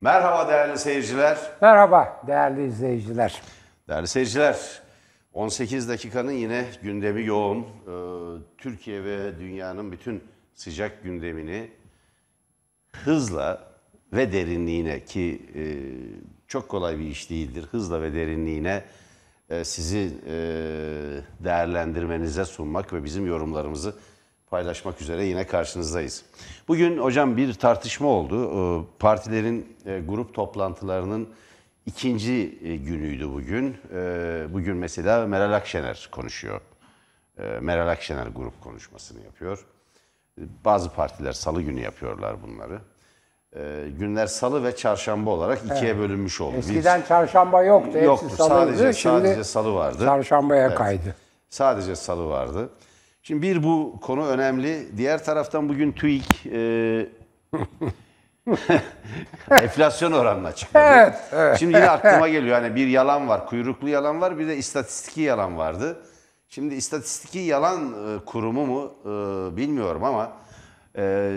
Merhaba değerli seyirciler. Merhaba değerli izleyiciler. Değerli seyirciler, 18 dakikanın yine gündemi yoğun. Ee, Türkiye ve dünyanın bütün sıcak gündemini hızla ve derinliğine ki e, çok kolay bir iş değildir, hızla ve derinliğine e, sizi e, değerlendirmenize sunmak ve bizim yorumlarımızı paylaşmak üzere yine karşınızdayız. Bugün hocam bir tartışma oldu. Ee, partilerin e, grup toplantılarının ikinci e, günüydü bugün. Ee, bugün mesela Meral Akşener konuşuyor. Ee, Meral Akşener grup konuşmasını yapıyor. Bazı partiler salı günü yapıyorlar bunları. Günler salı ve çarşamba olarak ikiye evet. bölünmüş oldu. Eskiden bir, çarşamba yoktu. Yoktu. Salıydı. Sadece, Şimdi sadece salı vardı. Çarşambaya evet. kaydı. Sadece salı vardı. Şimdi bir bu konu önemli. Diğer taraftan bugün TÜİK e, enflasyon oranına çıktı. Evet, evet. Şimdi yine aklıma geliyor yani bir yalan var, kuyruklu yalan var, bir de istatistiki yalan vardı. Şimdi istatistiki yalan e, kurumu mu e, bilmiyorum ama e,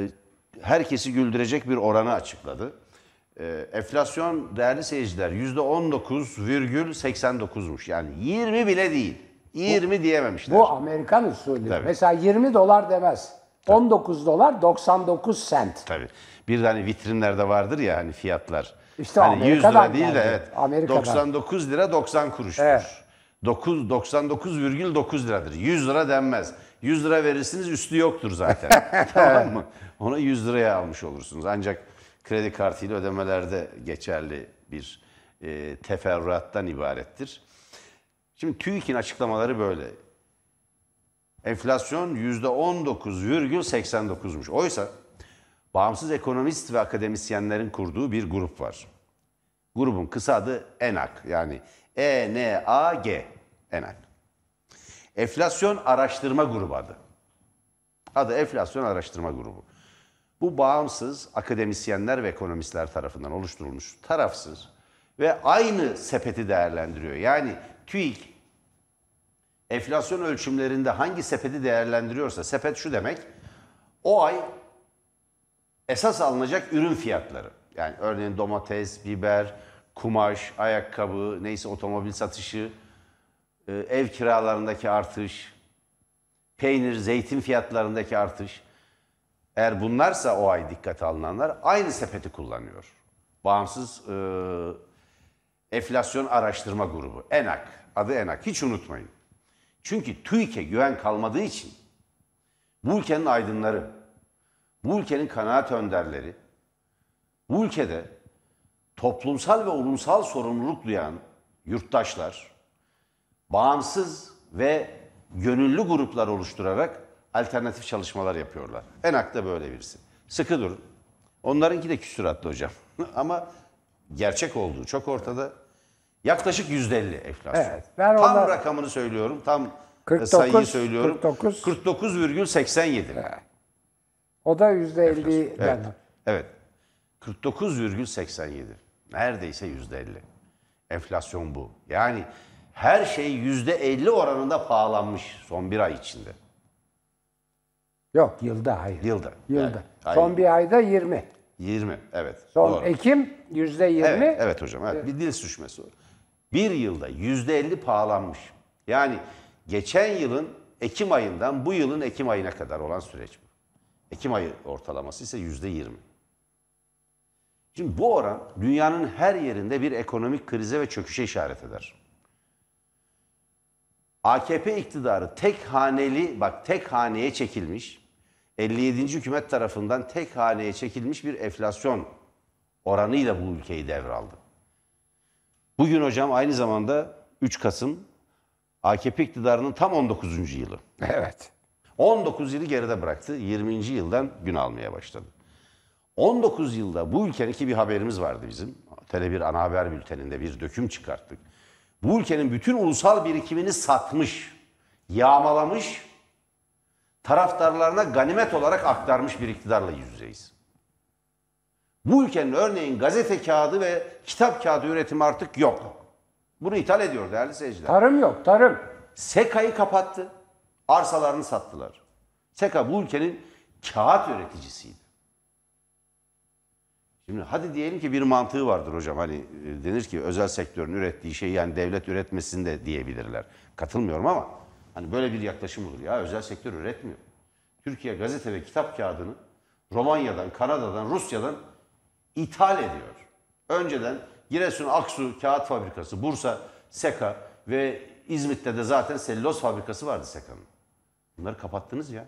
herkesi güldürecek bir oranı açıkladı. E, enflasyon değerli seyirciler %19,89'muş. Yani 20 bile değil. 20 bu, diyememişler. Bu Amerikan usulü. Tabii. Mesela 20 dolar demez. Tabii. 19 dolar 99 sent. Tabii. Bir hani vitrinlerde vardır ya hani fiyatlar. İşte hani Amerika'dan 100 lira değil de evet. 99 lira 90 kuruştur. Evet. 9 99,9 liradır. 100 lira denmez. 100 lira verirsiniz üstü yoktur zaten. tamam mı? Onu 100 liraya almış olursunuz. Ancak kredi kartıyla ödemelerde geçerli bir e, teferruattan ibarettir. Şimdi TÜİK'in açıklamaları böyle. Enflasyon %19,89'muş. Oysa bağımsız ekonomist ve akademisyenlerin kurduğu bir grup var. Grubun kısa adı ENAK yani E-N-A-G ENAK. Enflasyon Araştırma Grubu adı. Adı Enflasyon Araştırma Grubu. Bu bağımsız akademisyenler ve ekonomistler tarafından oluşturulmuş tarafsız ve aynı sepeti değerlendiriyor. Yani TÜİK enflasyon ölçümlerinde hangi sepeti değerlendiriyorsa sepet şu demek o ay esas alınacak ürün fiyatları. Yani örneğin domates, biber, kumaş, ayakkabı, neyse otomobil satışı, e, ev kiralarındaki artış, peynir, zeytin fiyatlarındaki artış. Eğer bunlarsa o ay dikkate alınanlar aynı sepeti kullanıyor. Bağımsız e, enflasyon araştırma grubu ENAK adı Enak. Hiç unutmayın. Çünkü TÜİK'e güven kalmadığı için bu ülkenin aydınları, bu ülkenin kanaat önderleri, bu ülkede toplumsal ve olumsal sorumluluk duyan yurttaşlar, bağımsız ve gönüllü gruplar oluşturarak alternatif çalışmalar yapıyorlar. Enak da böyle birisi. Sıkı durun. Onlarınki de küsuratlı hocam. Ama gerçek olduğu çok ortada. Yaklaşık %50 enflasyon. Evet, ben tam onlar... rakamını söylüyorum. Tam 49, e, sayıyı söylüyorum. 49,87. 49, 49 evet. O da %50'den. Evet. evet. 49,87. Neredeyse %50. Enflasyon bu. Yani her şey yüzde elli oranında pahalanmış son bir ay içinde. Yok yılda hayır. Yılda. Yılda. Yani, hayır. Son bir ayda 20. 20 evet. Son doğru. Ekim %20. Evet, evet hocam evet. Ee, bir dil sürçmesi bir yılda yüzde elli pahalanmış. Yani geçen yılın Ekim ayından bu yılın Ekim ayına kadar olan süreç bu. Ekim ayı ortalaması ise yüzde yirmi. Şimdi bu oran dünyanın her yerinde bir ekonomik krize ve çöküşe işaret eder. AKP iktidarı tek haneli, bak tek haneye çekilmiş, 57. hükümet tarafından tek haneye çekilmiş bir enflasyon oranıyla bu ülkeyi devraldı. Bugün hocam aynı zamanda 3 Kasım AKP iktidarının tam 19. yılı. Evet. 19 yılı geride bıraktı. 20. yıldan gün almaya başladı. 19 yılda bu ülkenin ki bir haberimiz vardı bizim. Tele1 ana haber bülteninde bir döküm çıkarttık. Bu ülkenin bütün ulusal birikimini satmış, yağmalamış, taraftarlarına ganimet olarak aktarmış bir iktidarla yüz yüzeyiz. Bu ülkenin örneğin gazete kağıdı ve kitap kağıdı üretimi artık yok. Bunu ithal ediyor değerli seyirciler. Tarım yok, tarım. SEKA'yı kapattı. Arsalarını sattılar. SEKA bu ülkenin kağıt üreticisiydi. Şimdi hadi diyelim ki bir mantığı vardır hocam. Hani e, denir ki özel sektörün ürettiği şeyi yani devlet üretmesin de diyebilirler. Katılmıyorum ama hani böyle bir yaklaşım olur. Ya özel sektör üretmiyor. Türkiye gazete ve kitap kağıdını Romanya'dan, Kanada'dan, Rusya'dan ithal ediyor. Önceden Giresun, Aksu Kağıt Fabrikası, Bursa, Seka ve İzmit'te de zaten selüloz fabrikası vardı Seka'nın. Bunları kapattınız ya.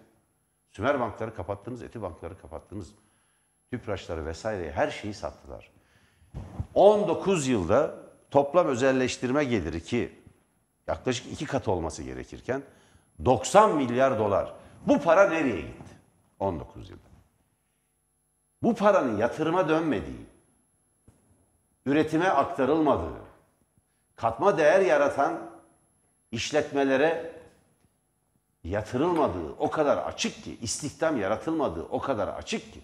Sümer bankları kapattınız, Eti bankları kapattınız. Tüpraşları vesaire her şeyi sattılar. 19 yılda toplam özelleştirme geliri ki yaklaşık iki kat olması gerekirken 90 milyar dolar. Bu para nereye gitti? 19 yılda bu paranın yatırıma dönmediği, üretime aktarılmadığı, katma değer yaratan işletmelere yatırılmadığı o kadar açık ki, istihdam yaratılmadığı o kadar açık ki,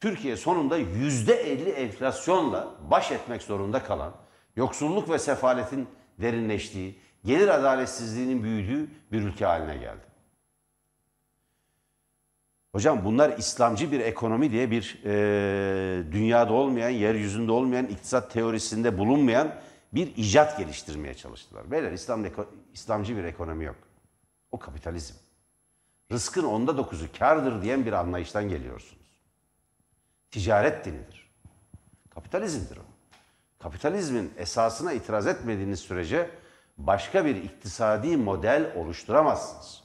Türkiye sonunda yüzde elli enflasyonla baş etmek zorunda kalan, yoksulluk ve sefaletin derinleştiği, gelir adaletsizliğinin büyüdüğü bir ülke haline geldi. Hocam bunlar İslamcı bir ekonomi diye bir e, dünyada olmayan, yeryüzünde olmayan, iktisat teorisinde bulunmayan bir icat geliştirmeye çalıştılar. Böyle İslam, İslamcı bir ekonomi yok. O kapitalizm. Rızkın onda dokuzu kardır diyen bir anlayıştan geliyorsunuz. Ticaret dinidir. Kapitalizmdir o. Kapitalizmin esasına itiraz etmediğiniz sürece başka bir iktisadi model oluşturamazsınız.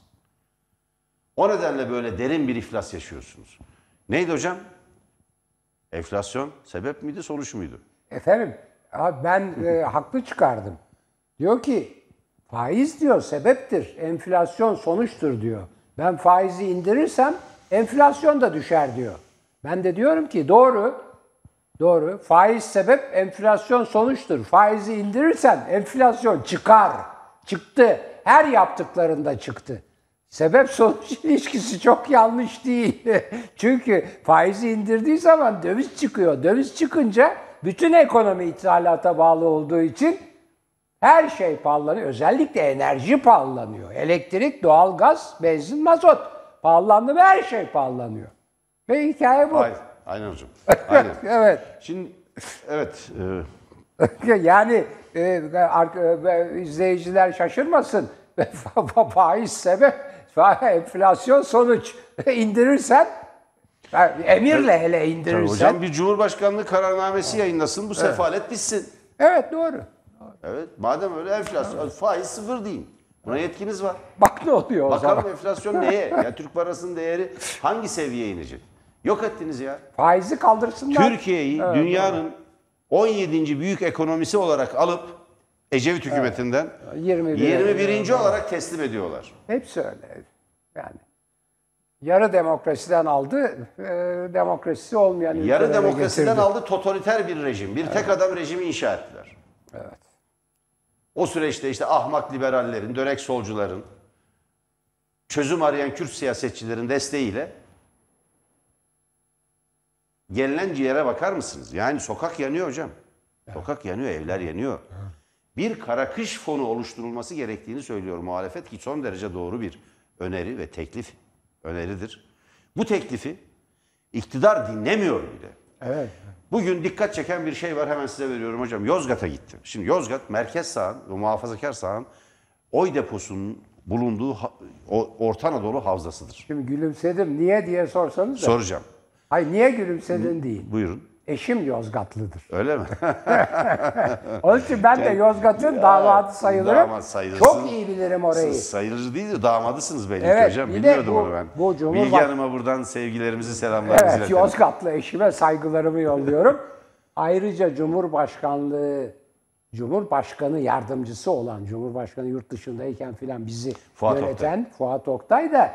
O nedenle böyle derin bir iflas yaşıyorsunuz. Neydi hocam? Enflasyon sebep miydi, sonuç muydu? Efendim, ben e, haklı çıkardım. Diyor ki faiz diyor sebeptir, enflasyon sonuçtur diyor. Ben faizi indirirsem enflasyon da düşer diyor. Ben de diyorum ki doğru, doğru. Faiz sebep, enflasyon sonuçtur. Faizi indirirsen enflasyon çıkar. Çıktı. Her yaptıklarında çıktı. Sebep sonuç ilişkisi çok yanlış değil. Çünkü faizi indirdiği zaman döviz çıkıyor. Döviz çıkınca bütün ekonomi ithalata bağlı olduğu için her şey pahalanıyor. Özellikle enerji pahalanıyor. Elektrik, doğalgaz, benzin, mazot pahalandı ve her şey pahalanıyor. Ve hikaye bu. Aynen, aynen hocam. Aynen. evet. Şimdi evet. E... yani e, e, izleyiciler şaşırmasın. Faiz sebep enflasyon sonuç indirirsen emirle hele indirirsen. Tabii hocam bir cumhurbaşkanlığı kararnamesi yayınlasın bu sefalet evet. bitsin. Evet doğru. Evet madem öyle enflasyon evet. faiz sıfır deyin. Buna yetkiniz var. Bak ne oluyor o Bakalım zaman. Bakalım enflasyon neye? ya Türk parasının değeri hangi seviyeye inecek? Yok ettiniz ya. Faizi kaldırsınlar. Türkiye'yi evet, dünyanın evet. 17. büyük ekonomisi olarak alıp Ecevit hükümetinden 21. 21. olarak teslim ediyorlar. Hepsi öyle. Yani yarı demokrasiden aldı, e, demokrasisi olmayan Yarı demokrasiden getirdi. aldı totaliter bir rejim. Bir tek adam rejimi inşa ettiler. Evet. O süreçte işte ahmak liberallerin, dönek solcuların, çözüm arayan Kürt siyasetçilerin desteğiyle gelinen ciğere bakar mısınız? Yani sokak yanıyor hocam. Sokak yanıyor, evler yanıyor bir kara kış fonu oluşturulması gerektiğini söylüyor muhalefet ki son derece doğru bir öneri ve teklif öneridir. Bu teklifi iktidar dinlemiyor bile. Evet. Bugün dikkat çeken bir şey var hemen size veriyorum hocam. Yozgat'a gittim. Şimdi Yozgat merkez sağın ve muhafazakar sağın oy deposunun bulunduğu Orta Anadolu havzasıdır. Şimdi gülümsedim. Niye diye sorsanız da. Soracağım. Hayır niye gülümsedin N- değil. Buyurun. Eşim Yozgatlıdır. Öyle mi? Onun için ben de Yozgat'ın damadı sayılırım. Damat sayılırsın. Çok iyi bilirim orayı. Siz sayılır değil de damadısınız belli evet, ki hocam. Bilmiyordum bu, onu ben. Bu Cumhurbaşkanı... Bilgi Hanım'a buradan sevgilerimizi, selamlarımızı evet, iletelim. Yozgatlı eşime saygılarımı yolluyorum. Ayrıca Cumhurbaşkanlığı Cumhurbaşkanı yardımcısı olan, Cumhurbaşkanı yurt dışındayken filan bizi Fuat yöneten Oktay. Fuat Oktay da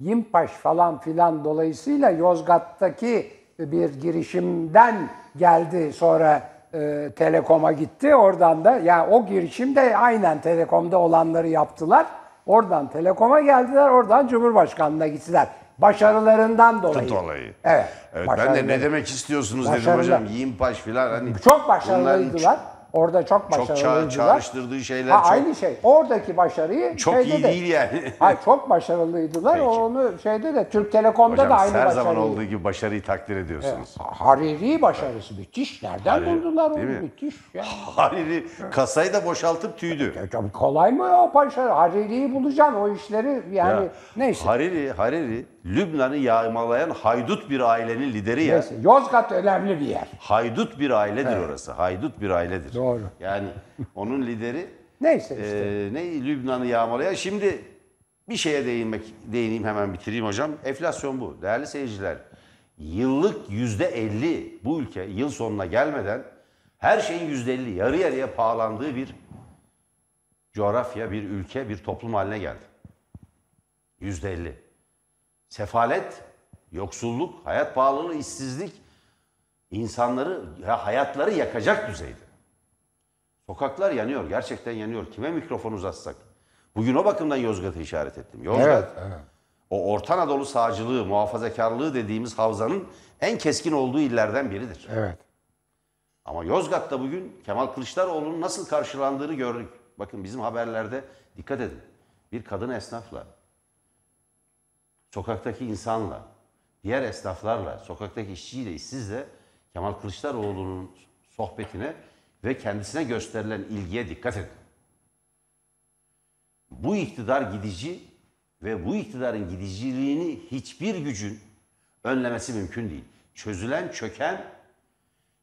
Yimpaş falan filan dolayısıyla Yozgat'taki bir girişimden geldi sonra e, Telekom'a gitti. Oradan da ya o girişimde aynen Telekom'da olanları yaptılar. Oradan Telekom'a geldiler, oradan Cumhurbaşkanlığına gittiler. Başarılarından dolayı. Dolayı. Evet. evet ben de ne demek istiyorsunuz dedim hocam. Yiyin paş filan. Hani Çok başarılıydılar. Bunların... Orada çok başarılı çok ça- oyuncular. çağrıştırdığı şeyler ha, çok... Aynı şey. Oradaki başarıyı çok şeyde iyi de, değil yani. Hayır çok başarılıydılar. Peki. Onu şeyde de Türk Telekom'da Hocam, da aynı her zaman olduğu gibi başarıyı takdir ediyorsunuz. E, hariri başarısı müthiş. Nereden Hariri, buldular onu? mi? Müthiş. Yani. Hariri kasayı da boşaltıp tüydü. Ya, kolay mı o başarı? Hariri'yi bulacaksın o işleri yani Ya, neyse. Hariri, Hariri Lübnan'ı yağmalayan haydut bir ailenin lideri ya. Neyse, Yozgat önemli bir yer. Haydut bir ailedir Evet. orası. Haydut bir ailedir. Doğru. Yani onun lideri Neyse işte. ee, ne Lübnan'ı yağmalayan. Şimdi bir şeye değinmek değineyim hemen bitireyim hocam. Enflasyon bu. Değerli seyirciler, yıllık yüzde elli bu ülke yıl sonuna gelmeden her şeyin yüzde elli yarı yarıya pahalandığı bir coğrafya, bir ülke, bir toplum haline geldi. Yüzde elli sefalet, yoksulluk, hayat pahalılığı, işsizlik insanları ya hayatları yakacak düzeyde. Sokaklar yanıyor, gerçekten yanıyor. Kime mikrofon uzatsak? Bugün o bakımdan Yozgat'ı işaret ettim. Yozgat, evet, evet. o Orta Anadolu sağcılığı, muhafazakarlığı dediğimiz havzanın en keskin olduğu illerden biridir. Evet. Ama Yozgat'ta bugün Kemal Kılıçdaroğlu'nun nasıl karşılandığını gördük. Bakın bizim haberlerde dikkat edin. Bir kadın esnafla sokaktaki insanla, diğer esnaflarla, sokaktaki işçiyle, işsizle Kemal Kılıçdaroğlu'nun sohbetine ve kendisine gösterilen ilgiye dikkat edin. Bu iktidar gidici ve bu iktidarın gidiciliğini hiçbir gücün önlemesi mümkün değil. Çözülen, çöken,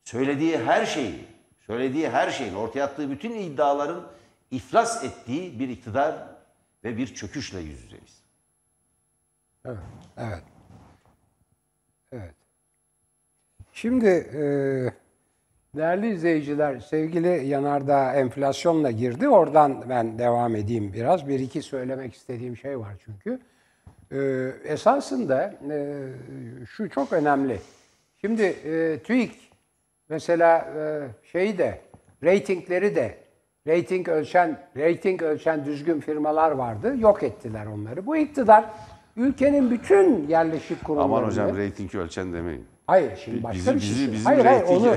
söylediği her şeyi, söylediği her şeyin, ortaya attığı bütün iddiaların iflas ettiği bir iktidar ve bir çöküşle yüz yüzeyiz. Evet. Evet. Şimdi e, değerli izleyiciler, sevgili Yanardağ enflasyonla girdi. Oradan ben devam edeyim biraz. Bir iki söylemek istediğim şey var çünkü. E, esasında e, şu çok önemli. Şimdi e, TÜİK mesela e, şeyi de, reytingleri de rating ölçen rating ölçen düzgün firmalar vardı. Yok ettiler onları. Bu iktidar Ülkenin bütün yerleşik kurumlarını... Aman hocam reyting ölçen demeyin. Hayır şimdi başka bizi, bir şey. bizim hayır hayır onu,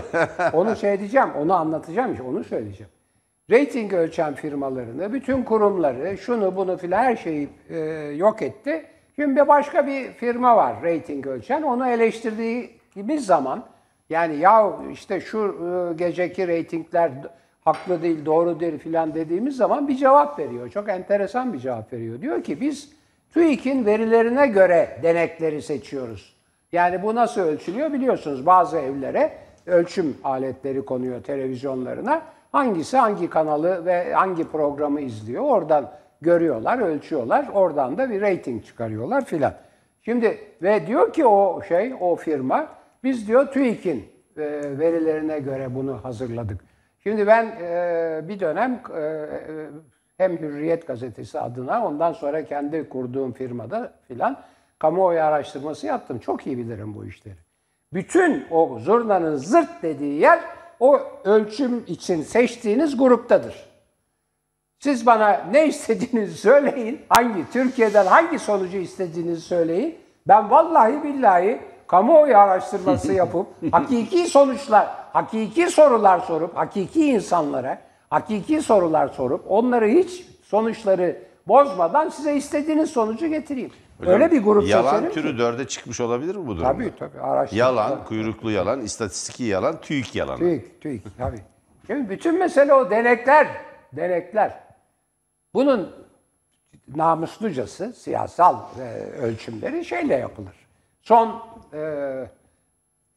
onu şey diyeceğim, onu anlatacağım işte, onu söyleyeceğim. Rating ölçen firmalarını, bütün kurumları, şunu bunu filan her şeyi e, yok etti. Şimdi bir başka bir firma var rating ölçen. Onu eleştirdiğimiz zaman yani ya işte şu e, geceki ratingler haklı değil, doğru değil filan dediğimiz zaman bir cevap veriyor. Çok enteresan bir cevap veriyor. Diyor ki biz TÜİK'in verilerine göre denekleri seçiyoruz. Yani bu nasıl ölçülüyor biliyorsunuz bazı evlere ölçüm aletleri konuyor televizyonlarına. Hangisi hangi kanalı ve hangi programı izliyor oradan görüyorlar, ölçüyorlar. Oradan da bir rating çıkarıyorlar filan. Şimdi ve diyor ki o şey, o firma biz diyor TÜİK'in e, verilerine göre bunu hazırladık. Şimdi ben e, bir dönem e, hem Hürriyet Gazetesi adına ondan sonra kendi kurduğum firmada filan kamuoyu araştırması yaptım. Çok iyi bilirim bu işleri. Bütün o zurnanın zırt dediği yer o ölçüm için seçtiğiniz gruptadır. Siz bana ne istediğinizi söyleyin, hangi Türkiye'den hangi sonucu istediğinizi söyleyin. Ben vallahi billahi kamuoyu araştırması yapıp hakiki sonuçlar, hakiki sorular sorup hakiki insanlara hakiki sorular sorup onları hiç sonuçları bozmadan size istediğiniz sonucu getireyim. Hocam, Öyle bir grup Yalan türü dörde çıkmış olabilir mi bu durumda? Tabii tabii. Araştırma. Yalan, kuyruklu yalan, istatistiki yalan, TÜİK yalan. TÜİK, TÜİK tabii. Şimdi bütün mesele o denekler. Denekler. Bunun namuslucası siyasal e, ölçümleri şeyle yapılır. Son e,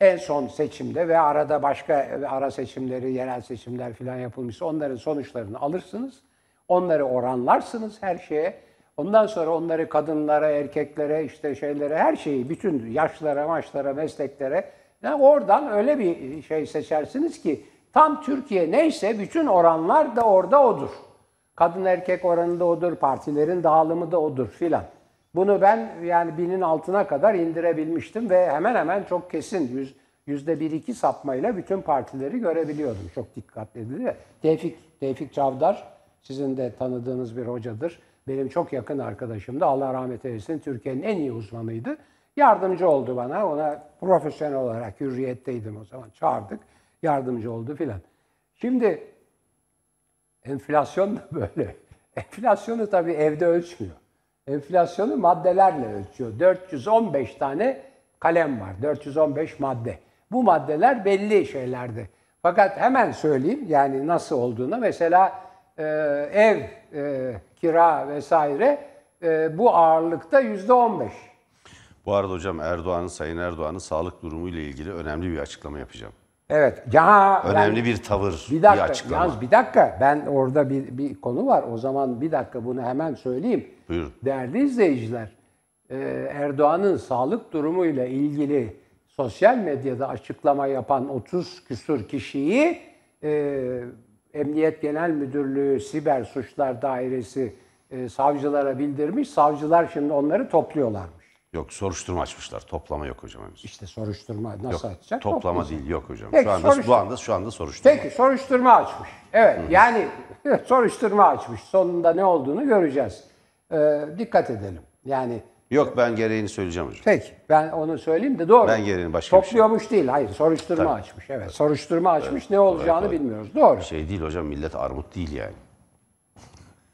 en son seçimde ve arada başka ara seçimleri, yerel seçimler falan yapılmışsa onların sonuçlarını alırsınız. Onları oranlarsınız her şeye. Ondan sonra onları kadınlara, erkeklere, işte şeylere, her şeyi, bütün yaşlara, maçlara, mesleklere yani oradan öyle bir şey seçersiniz ki tam Türkiye neyse bütün oranlar da orada odur. Kadın erkek oranında odur, partilerin dağılımı da odur filan. Bunu ben yani binin altına kadar indirebilmiştim ve hemen hemen çok kesin yüzde bir iki sapmayla bütün partileri görebiliyordum. Çok dikkatli edildi. Tevfik, Tevfik Çavdar sizin de tanıdığınız bir hocadır. Benim çok yakın arkadaşımdı Allah rahmet eylesin Türkiye'nin en iyi uzmanıydı. Yardımcı oldu bana. Ona profesyonel olarak hürriyetteydim o zaman. Çağırdık. Yardımcı oldu filan. Şimdi enflasyon da böyle. Enflasyonu tabii evde ölçmüyor enflasyonu maddelerle ölçüyor. 415 tane kalem var. 415 madde. Bu maddeler belli şeylerdi. Fakat hemen söyleyeyim yani nasıl olduğunu. Mesela e, ev, e, kira vesaire e, bu ağırlıkta yüzde 15. Bu arada hocam Erdoğan'ın, Sayın Erdoğan'ın sağlık durumu ile ilgili önemli bir açıklama yapacağım. Evet. Ya önemli ben, bir tavır, bir, dakika, bir açıklama. Yalnız bir dakika. Ben orada bir, bir konu var. O zaman bir dakika bunu hemen söyleyeyim. Buyurun. Değerli izleyiciler, e, Erdoğan'ın sağlık durumuyla ilgili sosyal medyada açıklama yapan 30 küsur kişiyi e, Emniyet Genel Müdürlüğü Siber Suçlar Dairesi e, savcılara bildirmiş. Savcılar şimdi onları topluyorlar. Yok soruşturma açmışlar. Toplama yok hocam henüz. İşte soruşturma nasıl yok, açacak? Toplama Toplayacak. değil yok hocam. Peki, şu anda bu anda şu anda soruşturma. Peki soruşturma açmış. Evet Hı-hı. yani soruşturma açmış. Sonunda ne olduğunu göreceğiz. Ee, dikkat edelim. Yani Yok ben gereğini söyleyeceğim hocam. Peki ben onu söyleyeyim de doğru. Ben gereğini başka Topluyormuş bir şey. değil hayır soruşturma Tabii. açmış. Evet soruşturma açmış evet. ne olacağını evet, bilmiyoruz. Doğru. Şey değil hocam millet armut değil yani.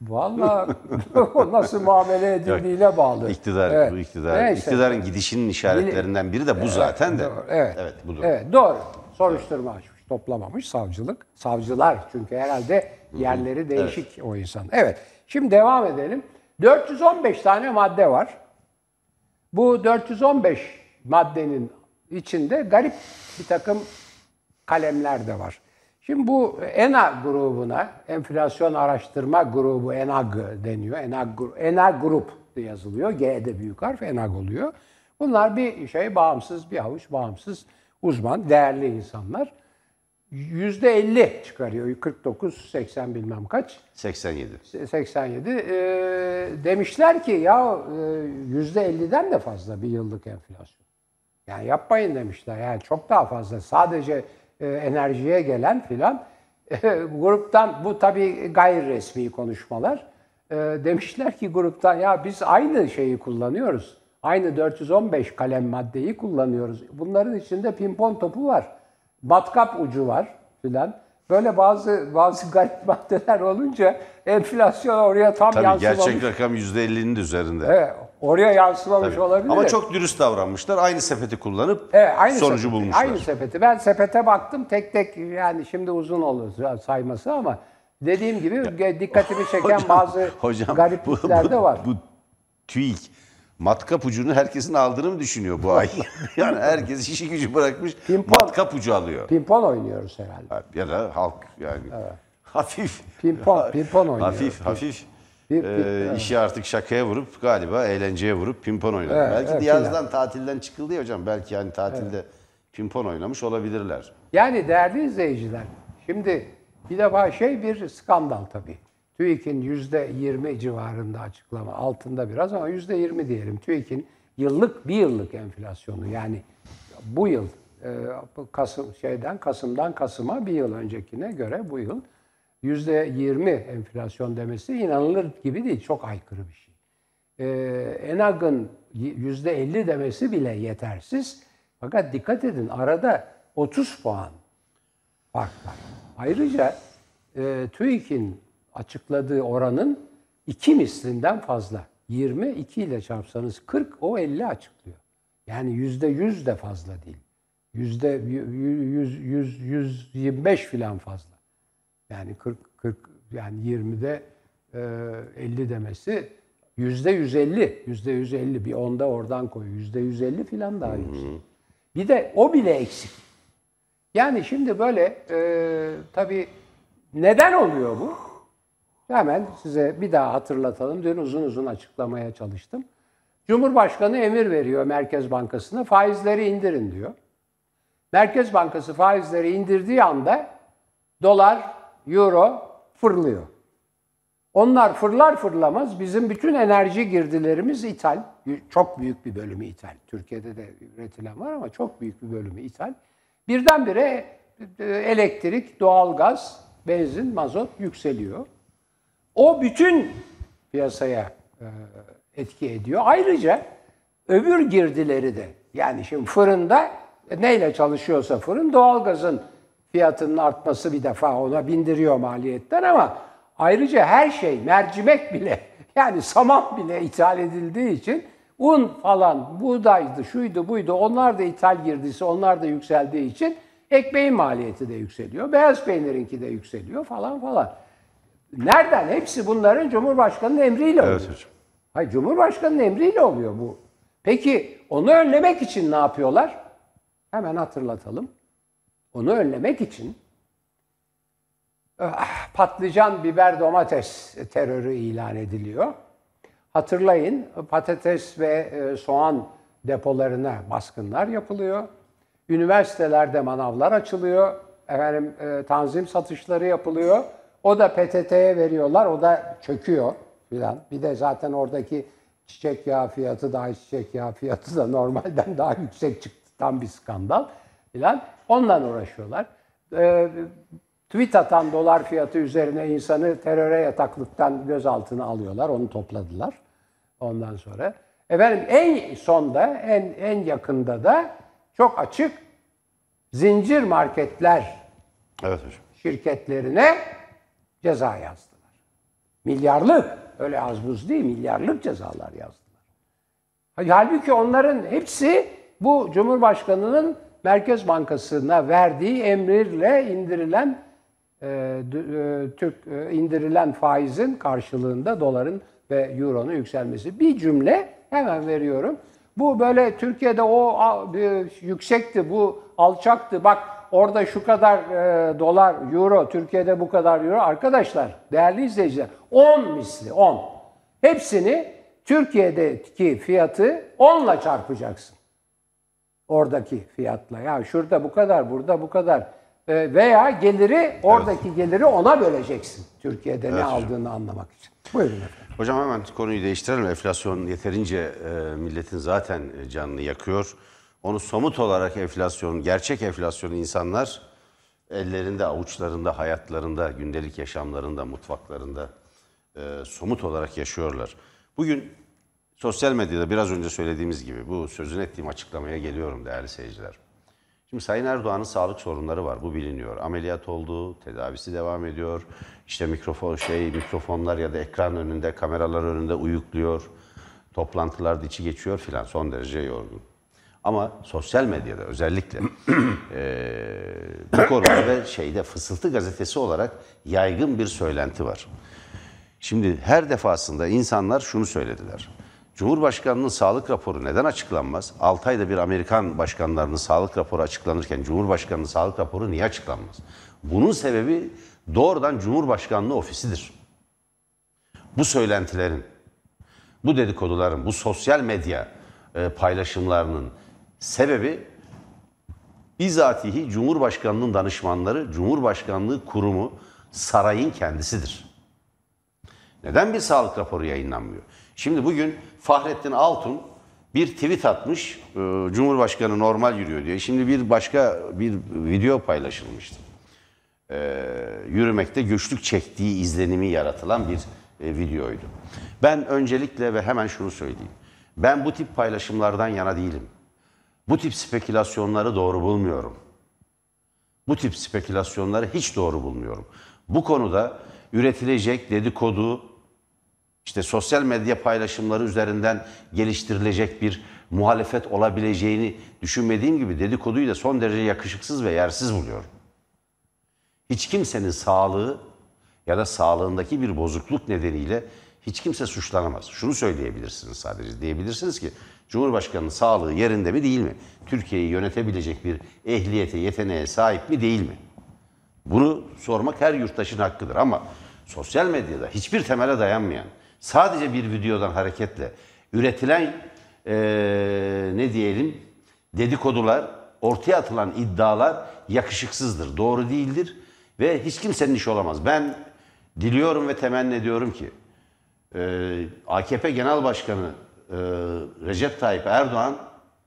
Valla nasıl muamele edildiğiyle bağlı. İktidar, evet. bu iktidar. Neyse. İktidarın gidişinin işaretlerinden biri de bu zaten de. Evet, doğru. Evet. evet, budur. Evet, doğru. Soruşturma evet. açmış, toplamamış savcılık. Savcılar çünkü herhalde yerleri değişik evet. o insan. Evet, şimdi devam edelim. 415 tane madde var. Bu 415 maddenin içinde garip bir takım kalemler de var. Şimdi bu ENA grubuna, enflasyon araştırma grubu ENAG deniyor. ENAG, ENAG grup e diye yazılıyor. G büyük harf ENAG oluyor. Bunlar bir şey bağımsız, bir havuç bağımsız uzman, değerli insanlar. Yüzde 50 çıkarıyor. 49, 80 bilmem kaç. 87. 87. E, demişler ki ya e, yüzde 50'den de fazla bir yıllık enflasyon. Yani yapmayın demişler. Yani çok daha fazla. Sadece e, enerjiye gelen filan. E, gruptan bu tabii gayri resmi konuşmalar. E, demişler ki gruptan ya biz aynı şeyi kullanıyoruz. Aynı 415 kalem maddeyi kullanıyoruz. Bunların içinde pimpon topu var. batkap ucu var filan. Böyle bazı bazı garip maddeler olunca enflasyon oraya tam Tabii yansımamış. gerçek rakam %50'nin üzerinde. Evet, oraya yansımamış Tabii. olabilir. Ama çok dürüst davranmışlar. Aynı sepeti kullanıp evet, aynı sonucu sepeti, bulmuşlar. Aynı sepeti. Ben sepete baktım tek tek yani şimdi uzun olur sayması ama dediğim gibi ya, dikkatimi çeken hocam, bazı hocam, gariplikler bu, bu, de var. Bu, bu TÜİK matkap ucunu herkesin aldığını mı düşünüyor bu ay? yani herkes işi gücü bırakmış pimpon, matkap ucu alıyor. Pimpon oynuyoruz herhalde. Ya da halk yani. Evet. Hafif. Pimpon, pimpon oynuyoruz. Hafif, hafif. Bir, bir, ee, evet. işi artık şakaya vurup galiba eğlenceye vurup pimpon oynadı. Evet, belki evet, yazdan yani. tatilden çıkıldı ya hocam. Belki yani tatilde evet. pimpon oynamış olabilirler. Yani değerli izleyiciler şimdi bir defa şey bir skandal tabii. TÜİK'in %20 civarında açıklama altında biraz ama %20 diyelim. TÜİK'in yıllık bir yıllık enflasyonu yani bu yıl e, Kasım şeyden Kasım'dan Kasım'a bir yıl öncekine göre bu yıl %20 enflasyon demesi inanılır gibi değil. Çok aykırı bir şey. Ee, Enag'ın %50 demesi bile yetersiz. Fakat dikkat edin arada 30 puan fark var. Ayrıca e, TÜİK'in açıkladığı oranın iki mislinden fazla. 20, 2 ile çarpsanız 40, o 50 açıklıyor. Yani %100 de fazla değil. Yüzde yüz, yüz, yüz, 125 filan fazla. Yani 40 40 yani 20'de e, 50 demesi yüzde 150, yüzde 150 bir onda oradan koy. Yüzde 150 filan daha yüksek. Bir de o bile eksik. Yani şimdi böyle e, tabii neden oluyor bu? Hemen size bir daha hatırlatalım. Dün uzun uzun açıklamaya çalıştım. Cumhurbaşkanı emir veriyor Merkez Bankası'na faizleri indirin diyor. Merkez Bankası faizleri indirdiği anda dolar euro fırlıyor. Onlar fırlar fırlamaz bizim bütün enerji girdilerimiz ithal. Çok büyük bir bölümü ithal. Türkiye'de de üretilen var ama çok büyük bir bölümü ithal. Birdenbire e, elektrik, doğalgaz, benzin, mazot yükseliyor. O bütün piyasaya e, etki ediyor. Ayrıca öbür girdileri de yani şimdi fırında e, neyle çalışıyorsa fırın doğalgazın Fiyatının artması bir defa ona bindiriyor maliyetten ama ayrıca her şey, mercimek bile, yani saman bile ithal edildiği için un falan, buğdaydı, şuydu, buydu, onlar da ithal girdiyse, onlar da yükseldiği için ekmeğin maliyeti de yükseliyor, beyaz peynirinki de yükseliyor falan falan. Nereden? Hepsi bunların Cumhurbaşkanı'nın emriyle oluyor. Evet hocam. Hayır, Cumhurbaşkanı'nın emriyle oluyor bu. Peki onu önlemek için ne yapıyorlar? Hemen hatırlatalım. Onu önlemek için ah, patlıcan, biber, domates terörü ilan ediliyor. Hatırlayın patates ve e, soğan depolarına baskınlar yapılıyor. Üniversitelerde manavlar açılıyor. Efendim e, tanzim satışları yapılıyor. O da PTT'ye veriyorlar. O da çöküyor filan. Bir de zaten oradaki çiçek yağı fiyatı daha çiçek yağı fiyatı da normalden daha yüksek çıktı. Tam bir skandal filan. Ondan uğraşıyorlar. E, tweet atan dolar fiyatı üzerine insanı teröre yataklıktan gözaltına alıyorlar. Onu topladılar. Ondan sonra. Efendim en sonda, en, en yakında da çok açık zincir marketler evet hocam. şirketlerine ceza yazdılar. Milyarlık, öyle az buz değil, milyarlık cezalar yazdılar. Halbuki onların hepsi bu Cumhurbaşkanı'nın Merkez Bankası'na verdiği emirle indirilen e, e, Türk e, indirilen faizin karşılığında doların ve euronun yükselmesi. Bir cümle hemen veriyorum. Bu böyle Türkiye'de o e, yüksekti, bu alçaktı. Bak orada şu kadar e, dolar, euro, Türkiye'de bu kadar euro. Arkadaşlar, değerli izleyiciler, 10 misli, 10. Hepsini Türkiye'deki fiyatı 10 ile çarpacaksın. Oradaki fiyatla. Ya şurada bu kadar, burada bu kadar. Ee, veya geliri, oradaki geliri ona böleceksin. Türkiye'de ne hocam. aldığını anlamak için. Buyurun efendim. Hocam hemen konuyu değiştirelim. Enflasyon yeterince e, milletin zaten e, canını yakıyor. Onu somut olarak enflasyon, gerçek enflasyon insanlar ellerinde, avuçlarında, hayatlarında, gündelik yaşamlarında, mutfaklarında e, somut olarak yaşıyorlar. Bugün Sosyal medyada biraz önce söylediğimiz gibi bu sözün ettiğim açıklamaya geliyorum değerli seyirciler. Şimdi Sayın Erdoğan'ın sağlık sorunları var. Bu biliniyor. Ameliyat oldu, tedavisi devam ediyor. İşte mikrofon şey mikrofonlar ya da ekran önünde, kameralar önünde uyukluyor. Toplantılarda içi geçiyor filan. Son derece yorgun. Ama sosyal medyada özellikle e, bu konuda ve şeyde Fısıltı Gazetesi olarak yaygın bir söylenti var. Şimdi her defasında insanlar şunu söylediler. Cumhurbaşkanının sağlık raporu neden açıklanmaz? 6 ayda bir Amerikan başkanlarının sağlık raporu açıklanırken Cumhurbaşkanının sağlık raporu niye açıklanmaz? Bunun sebebi doğrudan Cumhurbaşkanlığı ofisidir. Bu söylentilerin, bu dedikoduların, bu sosyal medya e, paylaşımlarının sebebi bizatihi Cumhurbaşkanının danışmanları, Cumhurbaşkanlığı kurumu, sarayın kendisidir. Neden bir sağlık raporu yayınlanmıyor? Şimdi bugün Fahrettin Altun bir tweet atmış. E, Cumhurbaşkanı normal yürüyor diye. Şimdi bir başka bir video paylaşılmıştı. E, yürümekte güçlük çektiği izlenimi yaratılan bir e, videoydu. Ben öncelikle ve hemen şunu söyleyeyim. Ben bu tip paylaşımlardan yana değilim. Bu tip spekülasyonları doğru bulmuyorum. Bu tip spekülasyonları hiç doğru bulmuyorum. Bu konuda üretilecek dedikodu, işte sosyal medya paylaşımları üzerinden geliştirilecek bir muhalefet olabileceğini düşünmediğim gibi dedikoduyu da son derece yakışıksız ve yersiz buluyorum. Hiç kimsenin sağlığı ya da sağlığındaki bir bozukluk nedeniyle hiç kimse suçlanamaz. Şunu söyleyebilirsiniz sadece. Diyebilirsiniz ki Cumhurbaşkanı'nın sağlığı yerinde mi değil mi? Türkiye'yi yönetebilecek bir ehliyete, yeteneğe sahip mi değil mi? Bunu sormak her yurttaşın hakkıdır ama sosyal medyada hiçbir temele dayanmayan, Sadece bir videodan hareketle üretilen e, ne diyelim dedikodular, ortaya atılan iddialar yakışıksızdır, doğru değildir ve hiç kimsenin işi olamaz. Ben diliyorum ve temenni ediyorum ki e, AKP Genel Başkanı e, Recep Tayyip Erdoğan,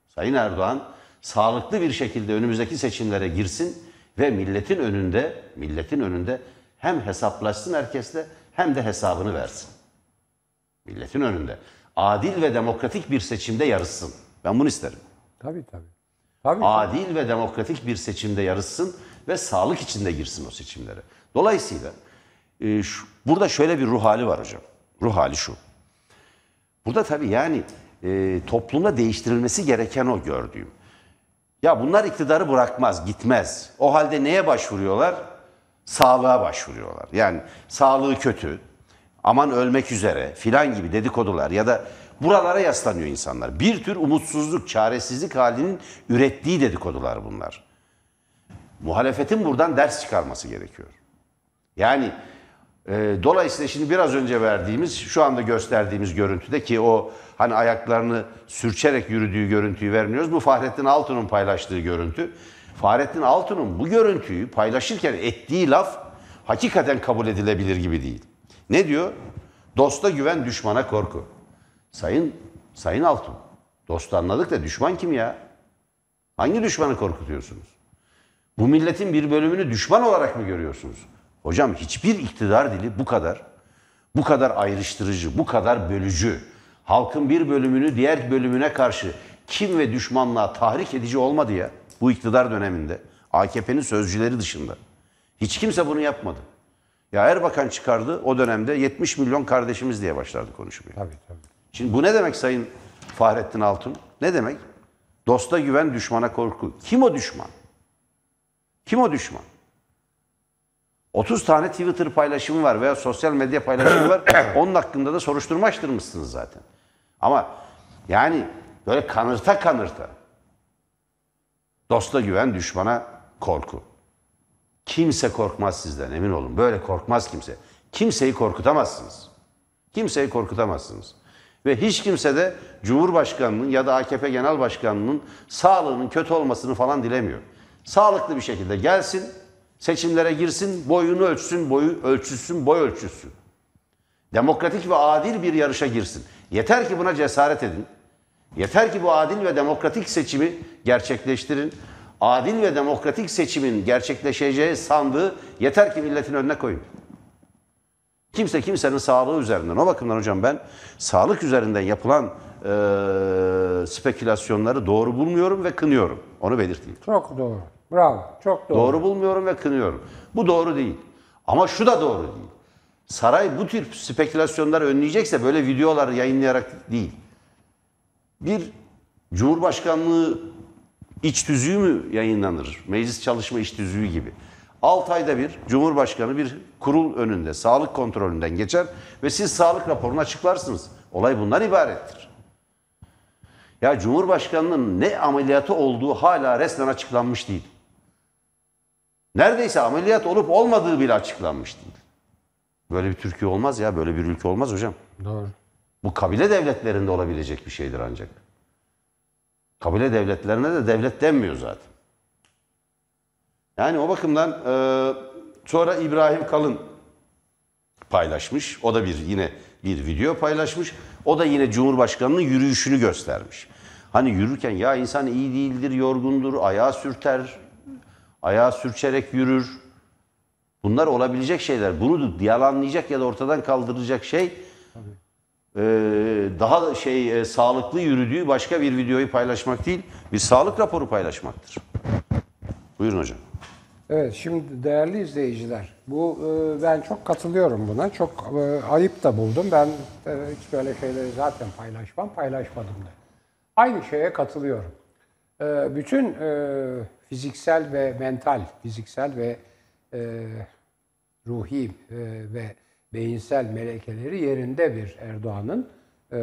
Sayın Erdoğan sağlıklı bir şekilde önümüzdeki seçimlere girsin ve milletin önünde, milletin önünde hem hesaplaşsın herkesle hem de hesabını versin. Milletin önünde. Adil ve demokratik bir seçimde yarışsın. Ben bunu isterim. Tabii tabii. tabii Adil tabii. ve demokratik bir seçimde yarışsın ve sağlık içinde girsin o seçimlere. Dolayısıyla e, şu, burada şöyle bir ruh hali var hocam. Ruh hali şu. Burada tabii yani e, toplumda değiştirilmesi gereken o gördüğüm. Ya bunlar iktidarı bırakmaz, gitmez. O halde neye başvuruyorlar? Sağlığa başvuruyorlar. Yani sağlığı kötü, aman ölmek üzere filan gibi dedikodular ya da buralara yaslanıyor insanlar. Bir tür umutsuzluk, çaresizlik halinin ürettiği dedikodular bunlar. Muhalefetin buradan ders çıkarması gerekiyor. Yani e, dolayısıyla şimdi biraz önce verdiğimiz, şu anda gösterdiğimiz görüntüde ki o hani ayaklarını sürçerek yürüdüğü görüntüyü vermiyoruz. Bu Fahrettin Altun'un paylaştığı görüntü. Fahrettin Altun'un bu görüntüyü paylaşırken ettiği laf hakikaten kabul edilebilir gibi değil. Ne diyor? Dosta güven, düşmana korku. Sayın Sayın Altun, dostu anladık da düşman kim ya? Hangi düşmanı korkutuyorsunuz? Bu milletin bir bölümünü düşman olarak mı görüyorsunuz? Hocam hiçbir iktidar dili bu kadar, bu kadar ayrıştırıcı, bu kadar bölücü, halkın bir bölümünü diğer bölümüne karşı kim ve düşmanlığa tahrik edici olmadı ya bu iktidar döneminde. AKP'nin sözcüleri dışında. Hiç kimse bunu yapmadı. Ya Erbakan çıkardı o dönemde 70 milyon kardeşimiz diye başlardı konuşmaya. Tabii tabii. Şimdi bu ne demek Sayın Fahrettin Altun? Ne demek? Dosta güven, düşmana korku. Kim o düşman? Kim o düşman? 30 tane Twitter paylaşımı var veya sosyal medya paylaşımı var. Onun hakkında da soruşturma açtırmışsınız zaten. Ama yani böyle kanırta kanırta. Dosta güven, düşmana korku. Kimse korkmaz sizden emin olun. Böyle korkmaz kimse. Kimseyi korkutamazsınız. Kimseyi korkutamazsınız. Ve hiç kimse de Cumhurbaşkanının ya da AKP Genel Başkanının sağlığının kötü olmasını falan dilemiyor. Sağlıklı bir şekilde gelsin, seçimlere girsin, boyunu ölçsün, boyu ölçülsün, boy ölçülsün. Demokratik ve adil bir yarışa girsin. Yeter ki buna cesaret edin. Yeter ki bu adil ve demokratik seçimi gerçekleştirin adil ve demokratik seçimin gerçekleşeceği sandığı yeter ki milletin önüne koyun. Kimse kimsenin sağlığı üzerinden. O bakımdan hocam ben sağlık üzerinden yapılan e, spekülasyonları doğru bulmuyorum ve kınıyorum. Onu belirteyim. Çok doğru. Bravo. Çok doğru. Doğru bulmuyorum ve kınıyorum. Bu doğru değil. Ama şu da doğru değil. Saray bu tür spekülasyonları önleyecekse böyle videolar yayınlayarak değil. Bir Cumhurbaşkanlığı İç tüzüğü mü yayınlanır? Meclis çalışma iç tüzüğü gibi. 6 ayda bir Cumhurbaşkanı bir kurul önünde, sağlık kontrolünden geçer ve siz sağlık raporunu açıklarsınız. Olay bundan ibarettir. Ya Cumhurbaşkanı'nın ne ameliyatı olduğu hala resmen açıklanmış değil. Neredeyse ameliyat olup olmadığı bile açıklanmış değil. Böyle bir Türkiye olmaz ya, böyle bir ülke olmaz hocam. Doğru. Bu kabile devletlerinde olabilecek bir şeydir ancak kabile devletlerine de devlet denmiyor zaten. Yani o bakımdan e, sonra İbrahim Kalın paylaşmış. O da bir yine bir video paylaşmış. O da yine Cumhurbaşkanı'nın yürüyüşünü göstermiş. Hani yürürken ya insan iyi değildir, yorgundur, ayağı sürter, ayağı sürçerek yürür. Bunlar olabilecek şeyler. Bunu yalanlayacak ya da ortadan kaldıracak şey ee, daha şey e, sağlıklı yürüdüğü başka bir videoyu paylaşmak değil, bir sağlık raporu paylaşmaktır. Buyurun hocam. Evet, şimdi değerli izleyiciler, bu e, ben çok katılıyorum buna. Çok e, ayıp da buldum. Ben hiç böyle şeyleri zaten paylaşmam, paylaşmadım da. Aynı şeye katılıyorum. Bütün fiziksel ve mental, fiziksel ve ruhi ve beyinsel melekeleri yerinde bir Erdoğan'ın. E,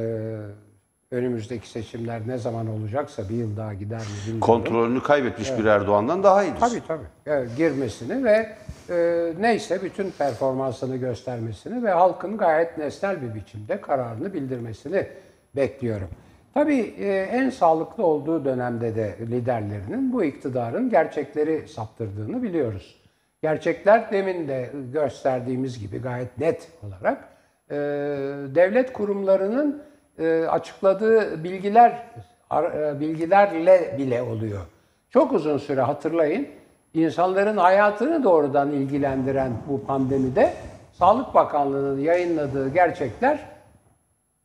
önümüzdeki seçimler ne zaman olacaksa bir yıl daha gider mi bilmiyorum. Kontrolünü kaybetmiş evet. bir Erdoğan'dan daha iyidir. Tabii tabii. Evet, girmesini ve e, neyse bütün performansını göstermesini ve halkın gayet nesnel bir biçimde kararını bildirmesini bekliyorum. Tabii e, en sağlıklı olduğu dönemde de liderlerinin bu iktidarın gerçekleri saptırdığını biliyoruz. Gerçekler demin de gösterdiğimiz gibi gayet net olarak e, devlet kurumlarının e, açıkladığı bilgiler e, bilgilerle bile oluyor. Çok uzun süre hatırlayın insanların hayatını doğrudan ilgilendiren bu pandemide Sağlık Bakanlığı'nın yayınladığı gerçekler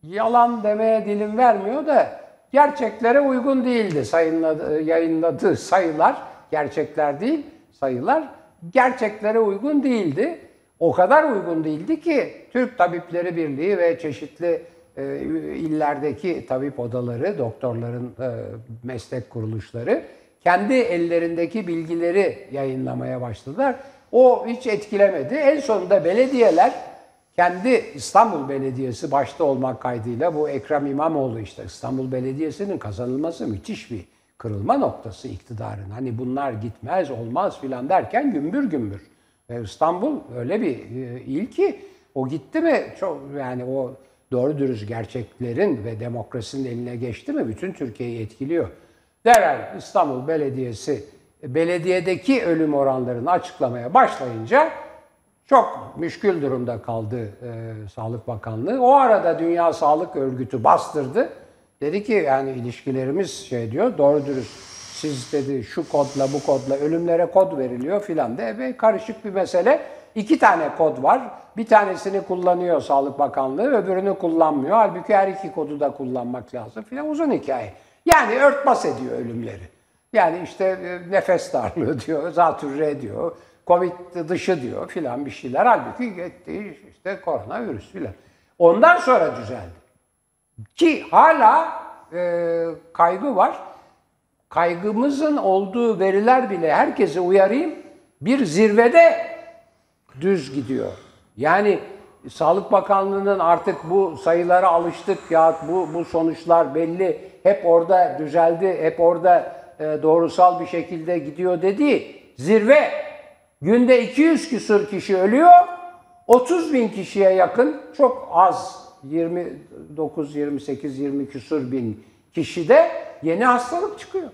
yalan demeye dilim vermiyor da gerçeklere uygun değildi sayınladı, yayınladığı sayılar gerçekler değil sayılar gerçeklere uygun değildi. O kadar uygun değildi ki Türk Tabipleri Birliği ve çeşitli e, illerdeki tabip odaları, doktorların e, meslek kuruluşları kendi ellerindeki bilgileri yayınlamaya başladılar. O hiç etkilemedi. En sonunda belediyeler kendi İstanbul Belediyesi başta olmak kaydıyla bu Ekrem İmamoğlu işte İstanbul Belediyesi'nin kazanılması müthiş bir kırılma noktası iktidarın. Hani bunlar gitmez, olmaz filan derken gümbür gümbür. Ve İstanbul öyle bir e, il ki o gitti mi çok yani o doğru dürüst gerçeklerin ve demokrasinin eline geçti mi bütün Türkiye'yi etkiliyor. Derhal İstanbul Belediyesi belediyedeki ölüm oranlarını açıklamaya başlayınca çok müşkül durumda kaldı e, Sağlık Bakanlığı. O arada Dünya Sağlık Örgütü bastırdı Dedi ki yani ilişkilerimiz şey diyor doğru dürüst. Siz dedi şu kodla bu kodla ölümlere kod veriliyor filan de epey karışık bir mesele. İki tane kod var. Bir tanesini kullanıyor Sağlık Bakanlığı, öbürünü kullanmıyor. Halbuki her iki kodu da kullanmak lazım filan uzun hikaye. Yani örtbas ediyor ölümleri. Yani işte e, nefes darlığı diyor, zatürre diyor, covid dışı diyor filan bir şeyler. Halbuki gitti işte koronavirüs filan. Ondan sonra düzeldi. Ki hala e, kaygı var. Kaygımızın olduğu veriler bile herkese uyarayım bir zirvede düz gidiyor. Yani Sağlık Bakanlığı'nın artık bu sayılara alıştık ya bu, bu sonuçlar belli hep orada düzeldi, hep orada e, doğrusal bir şekilde gidiyor dediği zirve günde 200 küsur kişi ölüyor, 30 bin kişiye yakın çok az 29, 28, 20 küsur bin kişide yeni hastalık çıkıyor.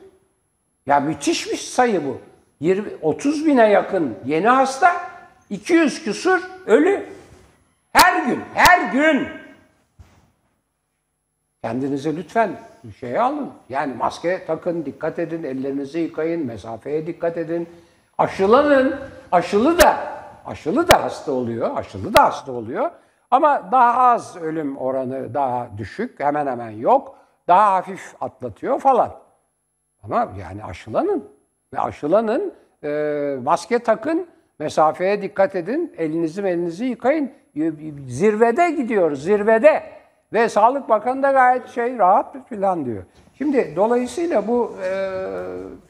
Ya müthiş bir sayı bu. 20, 30 bine yakın yeni hasta, 200 küsur ölü. Her gün, her gün. Kendinize lütfen şey alın. Yani maske takın, dikkat edin, ellerinizi yıkayın, mesafeye dikkat edin. Aşılanın. Aşılı da, aşılı da hasta oluyor, aşılı da hasta oluyor. Ama daha az ölüm oranı daha düşük, hemen hemen yok. Daha hafif atlatıyor falan. Ama yani aşılanın. Ve aşılanın, e, maske takın, mesafeye dikkat edin, elinizi elinizi yıkayın. Zirvede gidiyoruz, zirvede. Ve Sağlık Bakanı da gayet şey rahat falan diyor. Şimdi dolayısıyla bu e,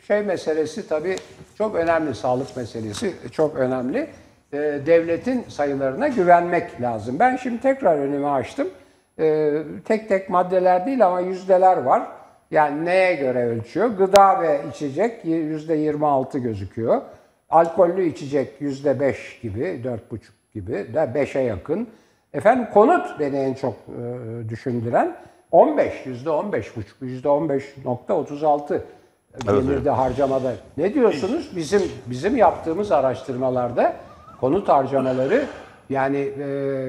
şey meselesi tabii çok önemli, sağlık meselesi çok önemli e, devletin sayılarına güvenmek lazım. Ben şimdi tekrar önümü açtım. E, tek tek maddeler değil ama yüzdeler var. Yani neye göre ölçüyor? Gıda ve içecek yüzde 26 gözüküyor. Alkollü içecek yüzde 5 gibi, 4,5 gibi de 5'e yakın. Efendim konut beni en çok e, düşündüren 15, yüzde 15 buçuk, yüzde 15.36 gelirde evet, evet. harcamada. Ne diyorsunuz? Bizim bizim yaptığımız araştırmalarda konut harcamaları yani e,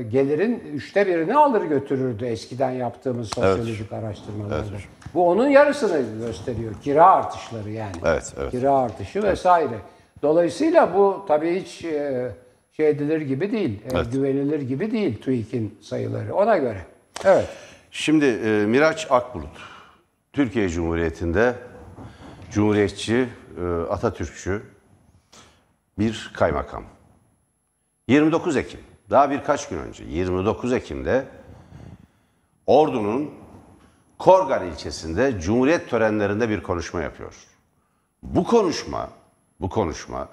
gelirin üçte birini alır götürürdü eskiden yaptığımız sosyolojik evet. araştırmalarda. Evet. Bu onun yarısını gösteriyor. Kira artışları yani. Evet, evet. Kira artışı evet. vesaire. Dolayısıyla bu tabii hiç e, şey edilir gibi değil. E, evet. Güvenilir gibi değil TÜİK'in sayıları. Ona göre. Evet. Şimdi e, Miraç Akbulut. Türkiye Cumhuriyeti'nde Cumhuriyetçi, e, Atatürkçü bir kaymakam. 29 Ekim, daha birkaç gün önce 29 Ekim'de Ordu'nun Korgan ilçesinde Cumhuriyet törenlerinde bir konuşma yapıyor. Bu konuşma, bu konuşma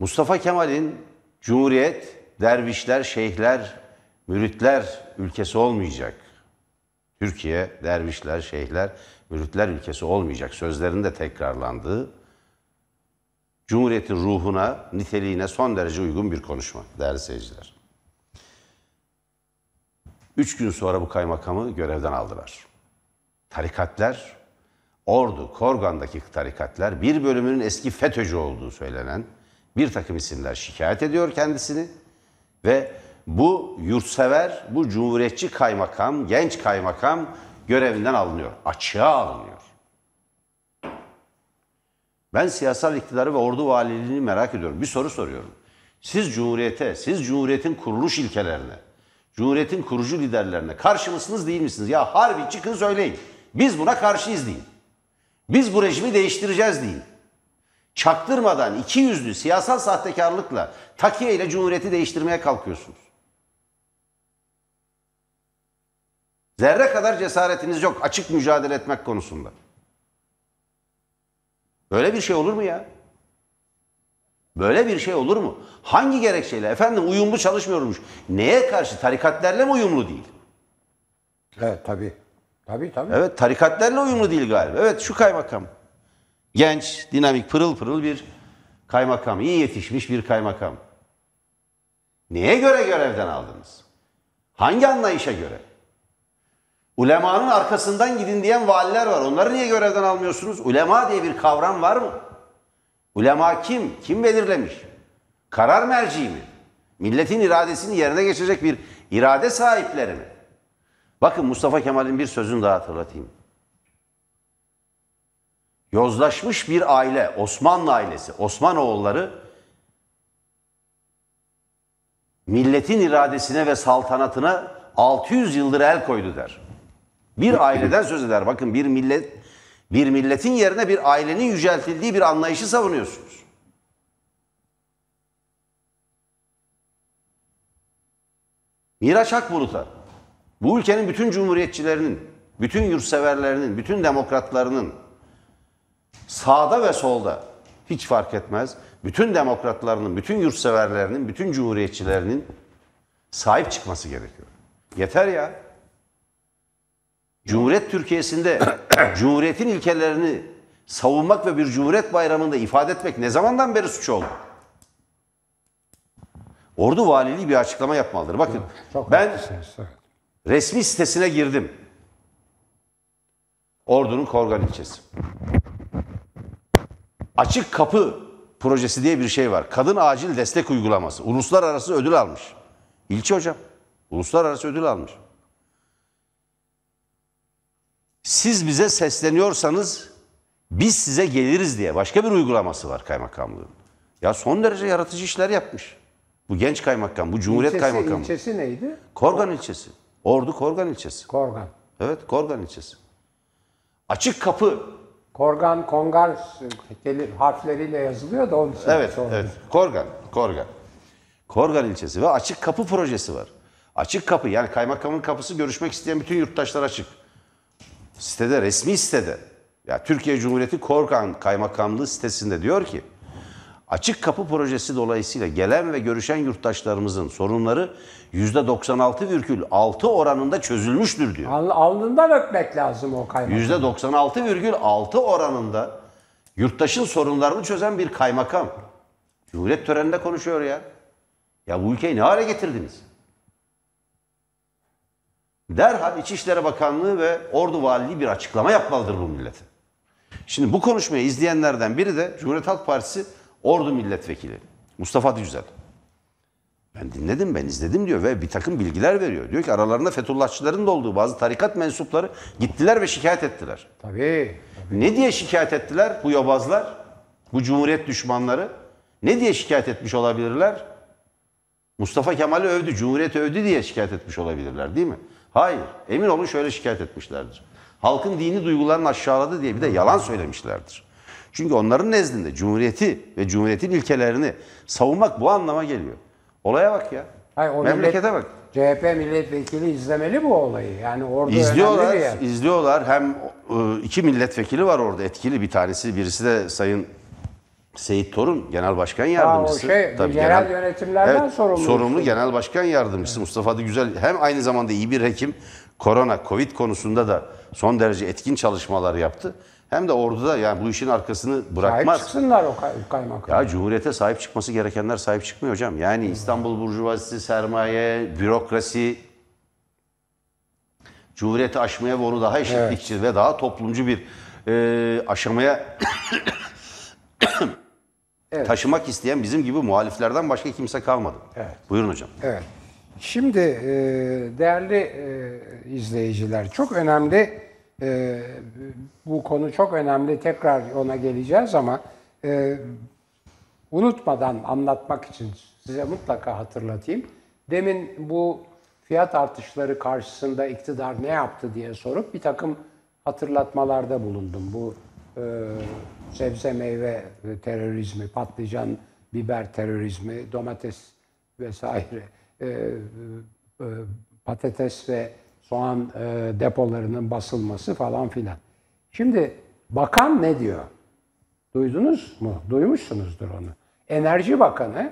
Mustafa Kemal'in Cumhuriyet, dervişler, şeyhler, müritler ülkesi olmayacak. Türkiye dervişler, şeyhler, müritler ülkesi olmayacak sözlerinde tekrarlandığı Cumhuriyet'in ruhuna, niteliğine son derece uygun bir konuşma değerli seyirciler. Üç gün sonra bu kaymakamı görevden aldılar. Tarikatler, Ordu, Korgan'daki tarikatler bir bölümünün eski FETÖ'cü olduğu söylenen bir takım isimler şikayet ediyor kendisini ve bu yurtsever, bu cumhuriyetçi kaymakam, genç kaymakam görevinden alınıyor. Açığa alınıyor. Ben siyasal iktidarı ve ordu valiliğini merak ediyorum. Bir soru soruyorum. Siz Cumhuriyete, siz Cumhuriyet'in kuruluş ilkelerine, Cumhuriyet'in kurucu liderlerine karşı mısınız değil misiniz? Ya harbi çıkın söyleyin. Biz buna karşıyız deyin. Biz bu rejimi değiştireceğiz deyin. Çaktırmadan iki yüzlü siyasal sahtekarlıkla takiye ile Cumhuriyeti değiştirmeye kalkıyorsunuz. Zerre kadar cesaretiniz yok açık mücadele etmek konusunda. Böyle bir şey olur mu ya? Böyle bir şey olur mu? Hangi gerekçeyle? Efendim uyumlu çalışmıyormuş. Neye karşı? Tarikatlerle mi uyumlu değil? Evet tabii. Tabii tabii. Evet tarikatlerle uyumlu değil galiba. Evet şu kaymakam. Genç, dinamik, pırıl pırıl bir kaymakam. İyi yetişmiş bir kaymakam. Neye göre görevden aldınız? Hangi anlayışa göre? Ulemanın arkasından gidin diyen valiler var. Onları niye görevden almıyorsunuz? Ulema diye bir kavram var mı? Ulema kim? Kim belirlemiş? Karar merci mi? Milletin iradesini yerine geçecek bir irade sahipleri mi? Bakın Mustafa Kemal'in bir sözünü daha hatırlatayım. Yozlaşmış bir aile, Osmanlı ailesi, Osmanoğulları milletin iradesine ve saltanatına 600 yıldır el koydu der. Bir aileden söz eder. Bakın bir millet bir milletin yerine bir ailenin yüceltildiği bir anlayışı savunuyorsunuz. Miraç Akbulut'a bu ülkenin bütün cumhuriyetçilerinin, bütün yurtseverlerinin, bütün demokratlarının sağda ve solda hiç fark etmez. Bütün demokratlarının, bütün yurtseverlerinin, bütün cumhuriyetçilerinin sahip çıkması gerekiyor. Yeter ya. Cumhuriyet Türkiye'sinde Cumhuriyet'in ilkelerini savunmak ve bir Cumhuriyet Bayramı'nda ifade etmek ne zamandan beri suç oldu? Ordu valiliği bir açıklama yapmalıdır. Bakın Çok ben resmi sitesine girdim. Ordu'nun Korgan ilçesi. Açık kapı projesi diye bir şey var. Kadın acil destek uygulaması. Uluslararası ödül almış. İlçe hocam. Uluslararası ödül almış. Siz bize sesleniyorsanız biz size geliriz diye başka bir uygulaması var kaymakamlığın. Ya son derece yaratıcı işler yapmış. Bu genç kaymakam, bu cumhuriyet ilçesi, kaymakamı. İlçesi neydi? Korgan ilçesi. Ordu Korgan ilçesi. Korgan. Evet, Korgan ilçesi. Açık kapı. Korgan, kongar harfleriyle yazılıyor da onun için. Evet, evet. Korgan, Korgan. Korgan ilçesi ve açık kapı projesi var. Açık kapı yani kaymakamın kapısı görüşmek isteyen bütün yurttaşlar açık sitede, resmi sitede, ya Türkiye Cumhuriyeti Korkan Kaymakamlığı sitesinde diyor ki, Açık kapı projesi dolayısıyla gelen ve görüşen yurttaşlarımızın sorunları %96,6 oranında çözülmüştür diyor. Alnından öpmek lazım o kaymakam. %96,6 oranında yurttaşın sorunlarını çözen bir kaymakam. Cumhuriyet töreninde konuşuyor ya. Ya bu ülkeyi ne hale getirdiniz? derhal İçişleri Bakanlığı ve Ordu Valiliği bir açıklama yapmalıdır bu millete. Şimdi bu konuşmayı izleyenlerden biri de Cumhuriyet Halk Partisi Ordu Milletvekili Mustafa Düzel. Ben dinledim, ben izledim diyor ve bir takım bilgiler veriyor. Diyor ki aralarında Fethullahçıların da olduğu bazı tarikat mensupları gittiler ve şikayet ettiler. Tabii. tabii. Ne diye şikayet ettiler bu yobazlar, bu cumhuriyet düşmanları? Ne diye şikayet etmiş olabilirler? Mustafa Kemal'i övdü, Cumhuriyet'i övdü diye şikayet etmiş olabilirler değil mi? Hayır. Emin olun şöyle şikayet etmişlerdir. Halkın dini duygularını aşağıladı diye bir de yalan söylemişlerdir. Çünkü onların nezdinde cumhuriyeti ve cumhuriyetin ilkelerini savunmak bu anlama geliyor. Olaya bak ya. Hayır, o Memlekete millet, bak. CHP milletvekili izlemeli bu olayı. Yani orada izliyorlar, önemli bir yer. izliyorlar. Hem e, iki milletvekili var orada etkili bir tanesi. Birisi de Sayın Seyit Torun Genel Başkan Yardımcısı. şey, tabii genel, genel yönetimlerden evet, sorumlu. Sorumlu Genel Başkan Yardımcısı evet. Mustafa da Güzel hem aynı zamanda iyi bir hekim, korona, covid konusunda da son derece etkin çalışmalar yaptı. Hem de orduda yani bu işin arkasını bırakmaz. Sahip çıksınlar o kay kaymakam. Ya Cumhuriyete sahip çıkması gerekenler sahip çıkmıyor hocam. Yani hmm. İstanbul Burjuvazisi, sermaye, bürokrasi, Cumhuriyeti aşmaya ve onu daha eşitlikçi evet. ve daha toplumcu bir e, aşamaya Evet. Taşımak isteyen bizim gibi muhaliflerden başka kimse kalmadı. Evet. Buyurun hocam. Evet. Şimdi e, değerli e, izleyiciler çok önemli e, bu konu çok önemli tekrar ona geleceğiz ama unutmadan anlatmak için size mutlaka hatırlatayım. Demin bu fiyat artışları karşısında iktidar ne yaptı diye sorup bir takım hatırlatmalarda bulundum. Bu e, sebze meyve terörizmi, patlıcan, biber terörizmi, domates vesaire, e, e, e, patates ve soğan e, depolarının basılması falan filan. Şimdi bakan ne diyor? Duydunuz mu? Duymuşsunuzdur onu. Enerji Bakanı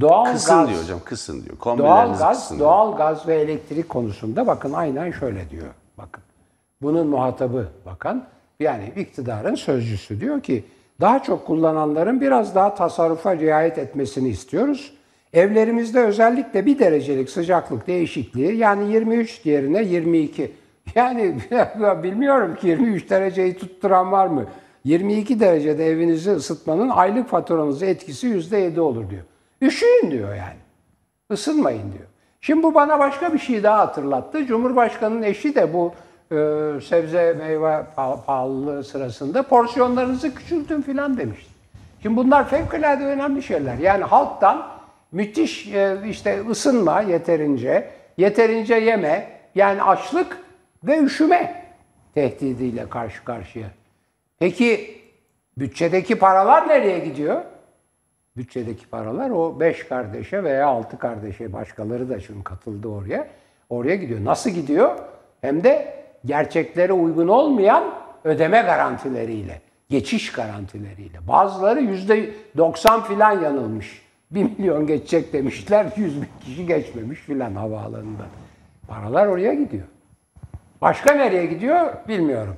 doğal kısın gaz diyor hocam, kısın diyor. Doğal gaz, kısın doğal diyor. gaz ve elektrik konusunda bakın aynen şöyle diyor. Bakın. Bunun muhatabı bakan yani iktidarın sözcüsü diyor ki daha çok kullananların biraz daha tasarrufa riayet etmesini istiyoruz. Evlerimizde özellikle bir derecelik sıcaklık değişikliği yani 23 yerine 22. Yani bilmiyorum ki 23 dereceyi tutturan var mı? 22 derecede evinizi ısıtmanın aylık faturanızı etkisi %7 olur diyor. Üşüyün diyor yani. Isınmayın diyor. Şimdi bu bana başka bir şey daha hatırlattı. Cumhurbaşkanının eşi de bu ee, sebze meyve pahalılığı sırasında porsiyonlarınızı küçültün filan demişti. Şimdi bunlar fevkalade önemli şeyler. Yani halktan müthiş e, işte ısınma yeterince, yeterince yeme, yani açlık ve üşüme tehdidiyle karşı karşıya. Peki bütçedeki paralar nereye gidiyor? Bütçedeki paralar o beş kardeşe veya altı kardeşe başkaları da şimdi katıldı oraya. Oraya gidiyor. Nasıl gidiyor? Hem de gerçeklere uygun olmayan ödeme garantileriyle, geçiş garantileriyle. Bazıları yüzde 90 filan yanılmış. 1 milyon geçecek demişler, 100 bin kişi geçmemiş filan havaalanında. Paralar oraya gidiyor. Başka nereye gidiyor bilmiyorum.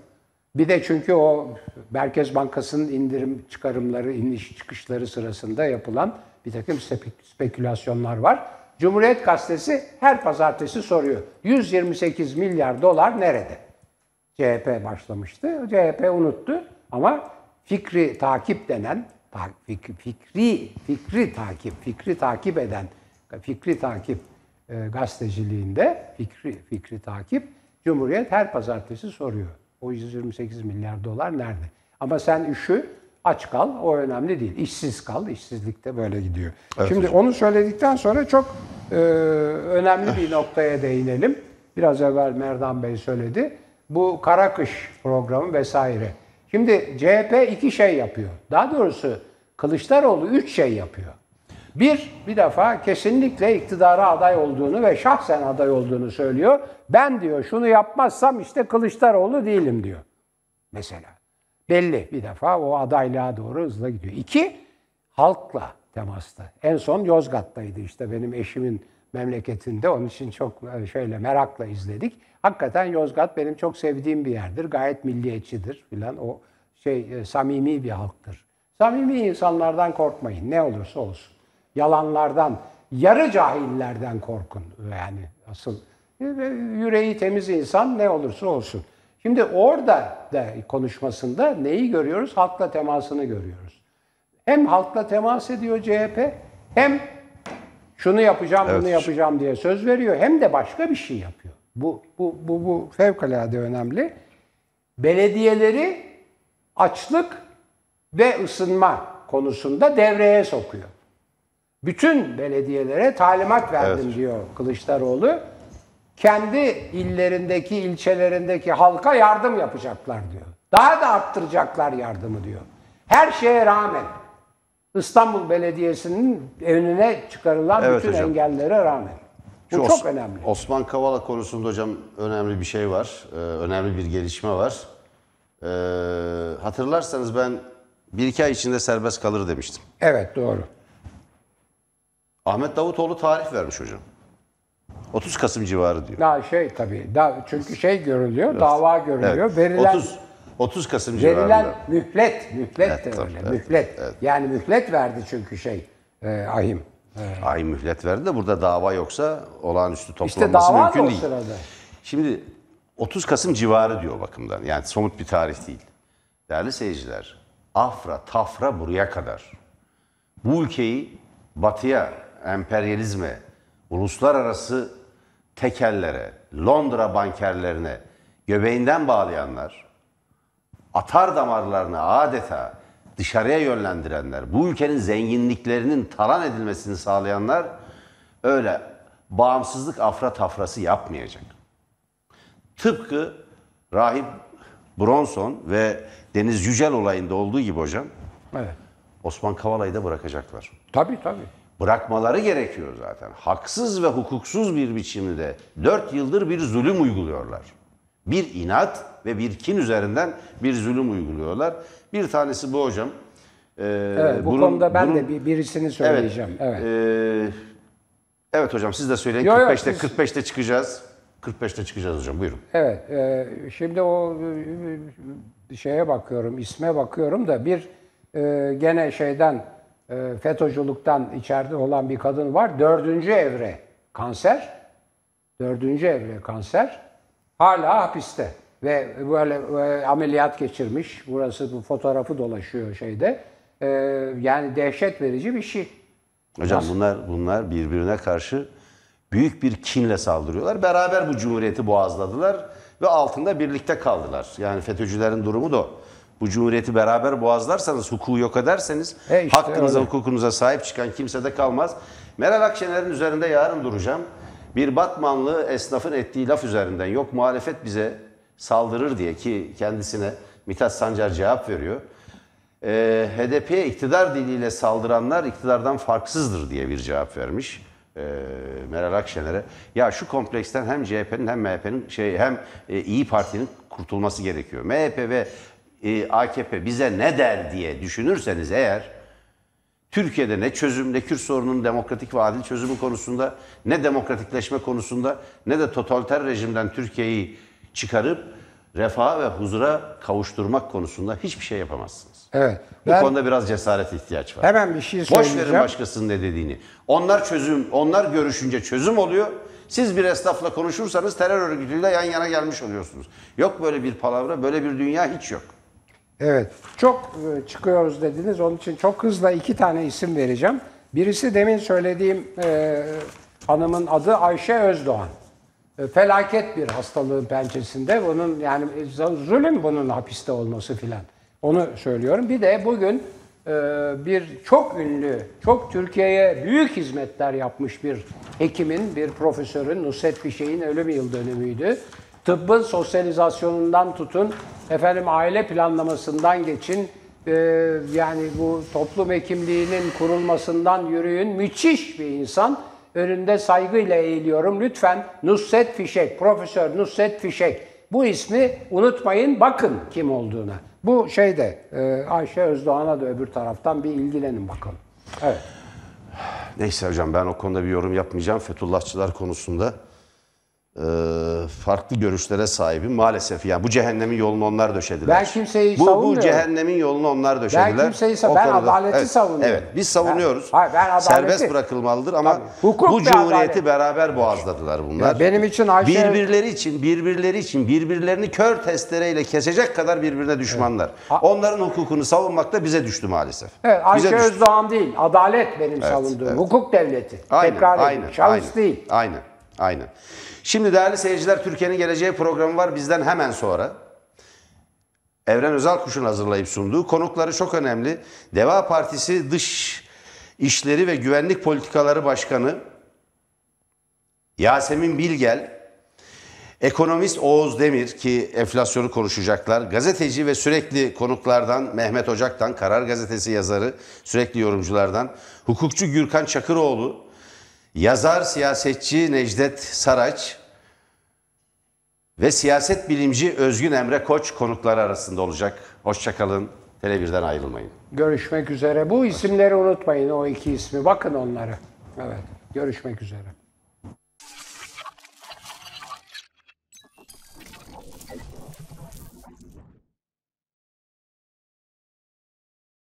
Bir de çünkü o Merkez Bankası'nın indirim çıkarımları, iniş çıkışları sırasında yapılan bir takım spekülasyonlar var. Cumhuriyet Gazetesi her pazartesi soruyor. 128 milyar dolar nerede? CHP başlamıştı. CHP unuttu ama fikri takip denen fikri fikri takip fikri takip eden fikri takip e, gazeteciliğinde fikri fikri takip Cumhuriyet her pazartesi soruyor. O 128 milyar dolar nerede? Ama sen üşü aç kal o önemli değil. İşsiz kal, işsizlik de böyle gidiyor. Evet, Şimdi hocam. onu söyledikten sonra çok e, önemli bir noktaya değinelim. Biraz evvel Merdan Bey söyledi. Bu kara kış programı vesaire. Şimdi CHP iki şey yapıyor. Daha doğrusu Kılıçdaroğlu üç şey yapıyor. Bir, bir defa kesinlikle iktidara aday olduğunu ve şahsen aday olduğunu söylüyor. Ben diyor şunu yapmazsam işte Kılıçdaroğlu değilim diyor. Mesela belli bir defa o adaylığa doğru hızla gidiyor. İki, halkla temasta. En son Yozgat'taydı işte benim eşimin memleketinde. Onun için çok e, şöyle merakla izledik. Hakikaten Yozgat benim çok sevdiğim bir yerdir. Gayet milliyetçidir filan. O şey e, samimi bir halktır. Samimi insanlardan korkmayın ne olursa olsun. Yalanlardan, yarı cahillerden korkun yani asıl. E, yüreği temiz insan ne olursa olsun. Şimdi orada da konuşmasında neyi görüyoruz? Halkla temasını görüyoruz. Hem halkla temas ediyor CHP hem şunu yapacağım, evet. bunu yapacağım diye söz veriyor hem de başka bir şey yapıyor. Bu bu bu bu fevkalade önemli. Belediyeleri açlık ve ısınma konusunda devreye sokuyor. Bütün belediyelere talimat verdim evet. diyor Kılıçdaroğlu kendi illerindeki, ilçelerindeki halka yardım yapacaklar diyor. Daha da arttıracaklar yardımı diyor. Her şeye rağmen İstanbul Belediyesi'nin önüne çıkarılan evet bütün hocam. engellere rağmen. Bu Şu çok Os- önemli. Osman Kavala konusunda hocam önemli bir şey var. Ee, önemli bir gelişme var. Ee, hatırlarsanız ben bir iki ay içinde serbest kalır demiştim. Evet doğru. Ahmet Davutoğlu tarih vermiş hocam. 30 Kasım civarı diyor. Daha şey tabii. Daha, çünkü şey görülüyor, Biraz, dava görülüyor. Evet. Verilen 30 30 Kasım verilen civarında. Verilen mühlet, mühlet evet, de tabii, öyle. Evet, mühlet. Evet. Yani mühlet verdi çünkü şey e, ahim. Evet. Ahim mühlet verdi de burada dava yoksa olağanüstü toplanması işte mümkün değil. Sırada. Şimdi 30 Kasım civarı diyor bakımdan. Yani somut bir tarih değil. Değerli seyirciler, Afra, Tafra buraya kadar. Bu ülkeyi batıya, emperyalizme, uluslararası tekerlere, Londra bankerlerine göbeğinden bağlayanlar, atar damarlarını adeta dışarıya yönlendirenler, bu ülkenin zenginliklerinin talan edilmesini sağlayanlar öyle bağımsızlık afra tafrası yapmayacak. Tıpkı Rahip Bronson ve Deniz Yücel olayında olduğu gibi hocam. Evet. Osman Kavala'yı da bırakacaklar. Tabii tabii bırakmaları gerekiyor zaten. Haksız ve hukuksuz bir biçimde dört yıldır bir zulüm uyguluyorlar. Bir inat ve bir kin üzerinden bir zulüm uyguluyorlar. Bir tanesi bu hocam. Ee, evet, bu bunun, konuda ben bunun, de bir, birisini söyleyeceğim. Evet, evet. E, evet hocam siz de söyleyin. Yo, 45'te siz... 45'te çıkacağız. 45'te çıkacağız hocam. Buyurun. Evet. E, şimdi o e, e, şeye bakıyorum, isme bakıyorum da bir e, gene şeyden ee, FETÖ'cülükten içeride olan bir kadın var. Dördüncü evre kanser. Dördüncü evre kanser. Hala hapiste ve böyle e, ameliyat geçirmiş. Burası bu fotoğrafı dolaşıyor şeyde. E, yani dehşet verici bir şey. Hocam bunlar bunlar birbirine karşı büyük bir kinle saldırıyorlar. Beraber bu cumhuriyeti boğazladılar ve altında birlikte kaldılar. Yani FETÖ'cülerin durumu da o bu cumhuriyeti beraber boğazlarsanız, hukuku yok ederseniz e işte hakkınıza, öyle. hukukunuza sahip çıkan kimse de kalmaz. Meral Akşener'in üzerinde yarın duracağım. Bir Batmanlı esnafın ettiği laf üzerinden yok muhalefet bize saldırır diye ki kendisine Mithat Sancar cevap veriyor. E, ee, HDP'ye iktidar diliyle saldıranlar iktidardan farksızdır diye bir cevap vermiş ee, Meral Akşener'e. Ya şu kompleksten hem CHP'nin hem MHP'nin şey hem e, İyi Parti'nin kurtulması gerekiyor. MHP ve e, AKP bize ne der diye düşünürseniz eğer Türkiye'de ne çözümde Kürt sorununun demokratik ve adil çözümü konusunda ne demokratikleşme konusunda ne de totaliter rejimden Türkiye'yi çıkarıp refaha ve huzura kavuşturmak konusunda hiçbir şey yapamazsınız. Evet. Bu konuda biraz cesaret ihtiyaç var. Hemen bir şey söyleyeceğim. Boş verin başkasının ne dediğini. Onlar çözüm, onlar görüşünce çözüm oluyor. Siz bir esnafla konuşursanız terör örgütüyle yan yana gelmiş oluyorsunuz. Yok böyle bir palavra, böyle bir dünya hiç yok. Evet, çok e, çıkıyoruz dediniz. Onun için çok hızla iki tane isim vereceğim. Birisi demin söylediğim e, hanımın adı Ayşe Özdoğan. E, felaket bir hastalığın pençesinde. Bunun yani e, zulüm bunun hapiste olması filan. Onu söylüyorum. Bir de bugün e, bir çok ünlü, çok Türkiye'ye büyük hizmetler yapmış bir hekimin, bir profesörün, Nusret Fişek'in ölüm yıl dönümüydü tıbbın sosyalizasyonundan tutun, efendim aile planlamasından geçin, e, yani bu toplum hekimliğinin kurulmasından yürüyün. Müthiş bir insan. Önünde saygıyla eğiliyorum. Lütfen Nusret Fişek, Profesör Nusret Fişek. Bu ismi unutmayın, bakın kim olduğuna. Bu şeyde e, Ayşe Özdoğan'a da öbür taraftan bir ilgilenin bakalım. Evet. Neyse hocam ben o konuda bir yorum yapmayacağım. Fethullahçılar konusunda e, farklı görüşlere sahibim maalesef. Yani bu cehennemin yolunu onlar döşediler. Ben kimseyi bu, savunmuyorum. Bu cehennemin yolunu onlar döşediler. Ben kimseyi savunmuyorum. Ben konuda, adaleti evet, savunuyorum. Evet biz savunuyoruz. Ben, hayır, ben adaleti, Serbest bırakılmalıdır ama tabii, Hukuk bu cumhuriyeti adalet. beraber boğazladılar bunlar. Ya benim için Ayşe... Birbirleri için, birbirleri için birbirlerini kör testereyle kesecek kadar birbirine düşmanlar. Evet. Onların hukukunu savunmak da bize düştü maalesef. Evet Ayşe bize düştü. değil. Adalet benim evet, savunduğum. Evet. Hukuk devleti. Aynen, Tekrar aynen, aynen, değil. Aynen. Aynen. Şimdi değerli seyirciler Türkiye'nin geleceği programı var bizden hemen sonra. Evren Özel Kuş'un hazırlayıp sunduğu konukları çok önemli. Deva Partisi Dış İşleri ve Güvenlik Politikaları Başkanı Yasemin Bilgel, ekonomist Oğuz Demir ki enflasyonu konuşacaklar, gazeteci ve sürekli konuklardan Mehmet Ocak'tan, Karar Gazetesi yazarı, sürekli yorumculardan, hukukçu Gürkan Çakıroğlu, Yazar, siyasetçi Necdet Saraç ve siyaset bilimci Özgün Emre Koç konukları arasında olacak. Hoşçakalın, tele ayrılmayın. Görüşmek üzere. Bu isimleri unutmayın, o iki ismi. Bakın onları. Evet, görüşmek üzere.